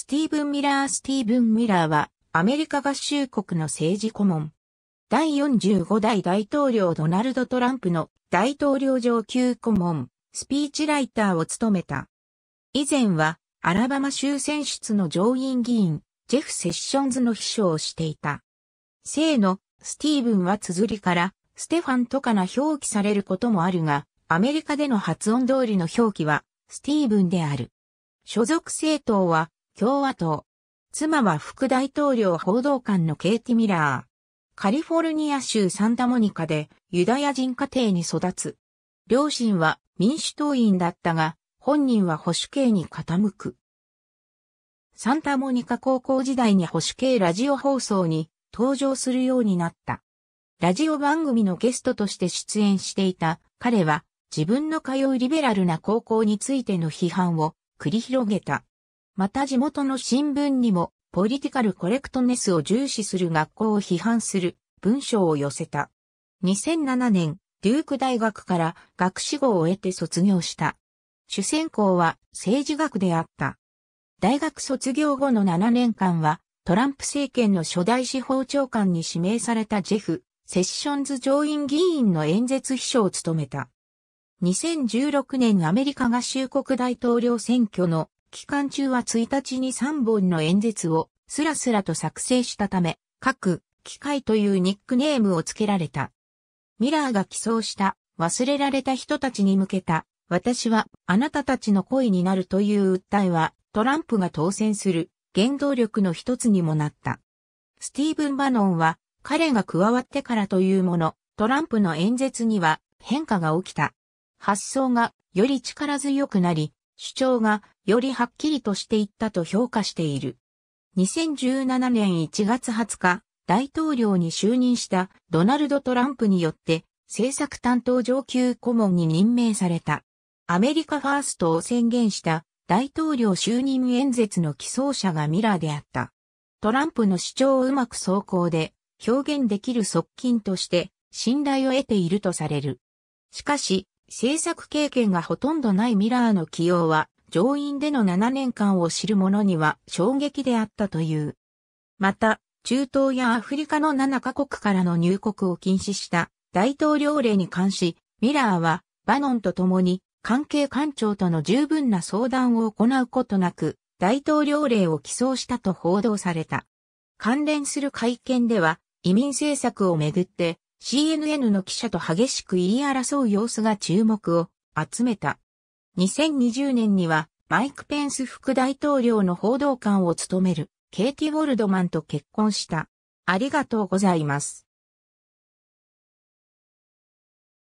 スティーブン・ミラー・スティーブン・ミラーは、アメリカ合衆国の政治顧問。第45代大統領ドナルド・トランプの大統領上級顧問、スピーチライターを務めた。以前は、アラバマ州選出の上院議員、ジェフ・セッションズの秘書をしていた。姓のスティーブンは綴りから、ステファンとかな表記されることもあるが、アメリカでの発音通りの表記は、スティーブンである。所属政党は、共和党。妻は副大統領報道官のケイティ・ミラー。カリフォルニア州サンタモニカでユダヤ人家庭に育つ。両親は民主党員だったが、本人は保守系に傾く。サンタモニカ高校時代に保守系ラジオ放送に登場するようになった。ラジオ番組のゲストとして出演していた彼は自分の通うリベラルな高校についての批判を繰り広げた。また地元の新聞にも、ポリティカルコレクトネスを重視する学校を批判する文章を寄せた。2007年、デューク大学から学士号を得て卒業した。主専攻は政治学であった。大学卒業後の7年間は、トランプ政権の初代司法長官に指名されたジェフ・セッションズ上院議員の演説秘書を務めた。2016年アメリカ合衆国大統領選挙の期間中は1日に3本の演説をスラスラと作成したため、各機械というニックネームを付けられた。ミラーが寄贈した忘れられた人たちに向けた私はあなたたちの恋になるという訴えはトランプが当選する原動力の一つにもなった。スティーブン・バノンは彼が加わってからというもの、トランプの演説には変化が起きた。発想がより力強くなり、主張がよりはっきりとしていったと評価している。2017年1月20日、大統領に就任したドナルド・トランプによって政策担当上級顧問に任命された。アメリカファーストを宣言した大統領就任演説の起草者がミラーであった。トランプの主張をうまく走行で表現できる側近として信頼を得ているとされる。しかし、制作経験がほとんどないミラーの起用は、上院での7年間を知る者には衝撃であったという。また、中東やアフリカの7カ国からの入国を禁止した大統領令に関し、ミラーはバノンと共に関係官庁との十分な相談を行うことなく、大統領令を起草したと報道された。関連する会見では、移民政策をめぐって、CNN の記者と激しく言い争う様子が注目を集めた。2020年にはマイク・ペンス副大統領の報道官を務めるケイティ・ウォルドマンと結婚した。ありがとうございます。